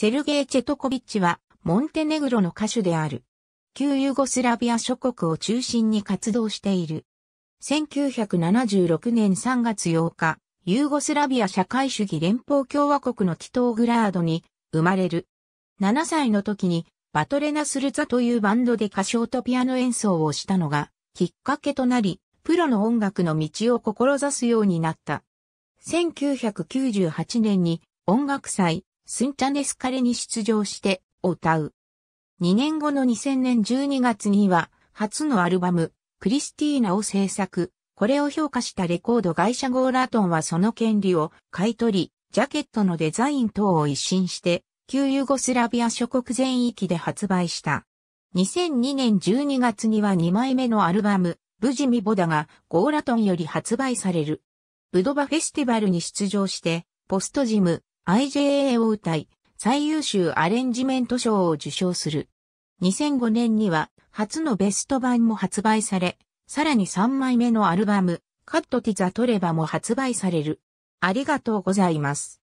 セルゲイ・チェトコビッチは、モンテネグロの歌手である。旧ユーゴスラビア諸国を中心に活動している。1976年3月8日、ユーゴスラビア社会主義連邦共和国のティトーグラードに生まれる。7歳の時にバトレナスルザというバンドで歌唱とピアノ演奏をしたのがきっかけとなり、プロの音楽の道を志すようになった。1998年に音楽祭スンチャネスカレに出場して、を歌う。2年後の2000年12月には、初のアルバム、クリスティーナを制作。これを評価したレコード会社ゴーラートンはその権利を買い取り、ジャケットのデザイン等を一新して、旧ユーゴスラビア諸国全域で発売した。2002年12月には2枚目のアルバム、無事ミボダがゴーラトンより発売される。ブドバフェスティバルに出場して、ポストジム、IJA を歌い、最優秀アレンジメント賞を受賞する。2005年には初のベスト版も発売され、さらに3枚目のアルバム、カットティザトレバも発売される。ありがとうございます。